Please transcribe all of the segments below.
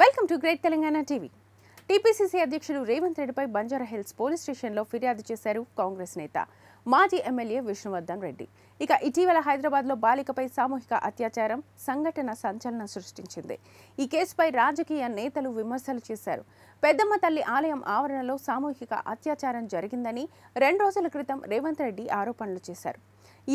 welcome to great Telangana TV TPCC అధ్యక్షుడు రేవంత్ రెడ్డిపై Banjara hills police స్టేషన్లో ఫిర్యాదు చేశారు కాంగ్రెస్ నేత మాజీ ఎమ్మెల్యే విష్ణువర్ధన్ రెడ్డి ఇక ఇటీవల హైదరాబాద్లో బాలికపై సామూహిక అత్యాచారం సంఘటన సంచలనం సృష్టించింది ఈ కేసుపై రాజకీయ నేతలు విమర్శలు చేశారు పెద్దమ్మ తల్లి ఆలయం ఆవరణలో సామూహిక అత్యాచారం జరిగిందని రెండు రోజుల క్రితం రేవంత్ రెడ్డి ఆరోపణలు చేశారు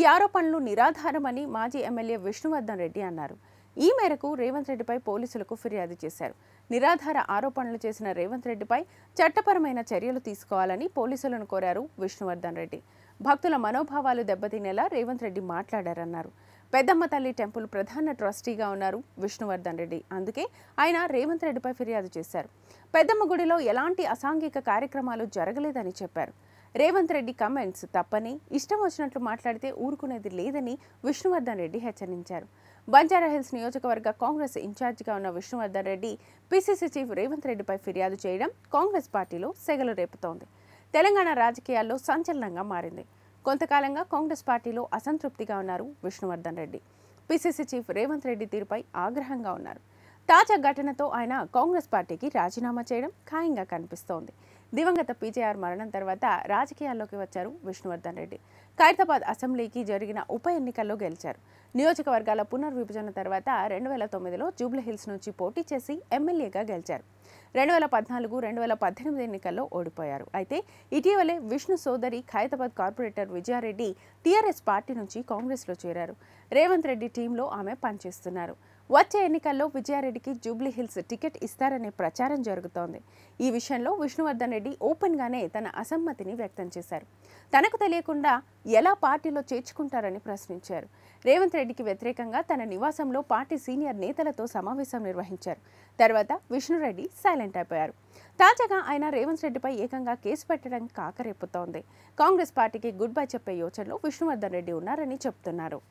ఈ ఆరోపణలు నిరాధారమని మాజీ ఎమ్మెల్యే విష్ణువర్ధన్ రెడ్డి అన్నారు ఈ మేరకు రేవంత్ రెడ్డిపై పోలీసులకు ఫిర్యాదు చేశారు నిరాధార ఆరోపణలు చేసిన రేవంత్ రెడ్డిపై చట్టపరమైన చర్యలు తీసుకోవాలని పోలీసులను కోరారు విష్ణువర్ధన్ రెడ్డి భక్తుల మనోభావాలు దెబ్బతినేలా రేవంత్ రెడ్డి మాట్లాడారన్నారు పెద్దమ్మ తల్లి టెంపుల్ ప్రధాన ట్రస్టీగా ఉన్నారు విష్ణువర్ధన్ రెడ్డి అందుకే ఆయన రేవంత్ రెడ్డిపై ఫిర్యాదు చేశారు పెద్దమ్మ గుడిలో ఎలాంటి అసాంఘిక కార్యక్రమాలు జరగలేదని చెప్పారు రేవంత్ రెడ్డి కమెంట్స్ తప్పని ఇష్టం వచ్చినట్లు మాట్లాడితే ఊరుకునేది లేదని విష్ణువర్ధన్ రెడ్డి హెచ్చరించారు బంజారాహిల్స్ నియోజకవర్గ కాంగ్రెస్ ఇన్ఛార్జిగా ఉన్న విష్ణువర్ధన్ రెడ్డి పిసిసి చీఫ్ రేవంత్ రెడ్డిపై ఫిర్యాదు చేయడం కాంగ్రెస్ పార్టీలో సెగలు రేపుతోంది తెలంగాణ రాజకీయాల్లో సంచలనంగా మారింది కొంతకాలంగా కాంగ్రెస్ పార్టీలో అసంతృప్తిగా ఉన్నారు విష్ణువర్ధన్ రెడ్డి పిసిసి చీఫ్ రేవంత్ రెడ్డి తీరుపై ఆగ్రహంగా ఉన్నారు తాజా ఘటనతో ఆయన కాంగ్రెస్ పార్టీకి రాజీనామా చేయడం ఖాయంగా కనిపిస్తోంది దివంగత పీజేఆర్ మరణం తర్వాత రాజకీయాల్లోకి వచ్చారు విష్ణువర్ధన్ రెడ్డి ఖైరతాబాద్ అసెంబ్లీకి జరిగిన ఉప ఎన్నికల్లో గెలిచారు నియోజకవర్గాల పునర్విభజన తర్వాత రెండు వేల తొమ్మిదిలో జూబ్లీహిల్స్ నుంచి పోటీ చేసి ఎమ్మెల్యేగా గెలిచారు రెండు వేల పద్నాలుగు రెండు వేల పద్దెనిమిది ఎన్నికల్లో ఓడిపోయారు అయితే ఇటీవలే విష్ణు సోదరి Khairatabad corporator Vijaya Reddy TRS party నుంచి కాంగ్రెస్లో చేరారు రేవంత్ రెడ్డి టీంలో ఆమె పనిచేస్తున్నారు వచ్చే ఎన్నికల్లో విజయారెడ్డికి జూబ్లీహిల్స్ టికెట్ ఇస్తారనే ప్రచారం జరుగుతోంది ఈ విషయంలో విష్ణువర్ధన్ రెడ్డి ఓపెన్గానే తన అసమ్మతిని వ్యక్తం చేశారు తనకు తెలియకుండా ఎలా పార్టీలో చేర్చుకుంటారని ప్రశ్నించారు రేవంత్ రెడ్డికి వ్యతిరేకంగా తన నివాసంలో పార్టీ సీనియర్ నేతలతో సమావేశం నిర్వహించారు తర్వాత విష్ణురెడ్డి సైలెంట్ అయిపోయారు తాజాగా ఆయన రేవంత్ రెడ్డిపై ఏకంగా కేసు పెట్టడం కాకరేపుతోంది కాంగ్రెస్ పార్టీకి గుడ్ బై చెప్పే యోచనలో విష్ణువర్ధన్ రెడ్డి ఉన్నారని చెప్తున్నారు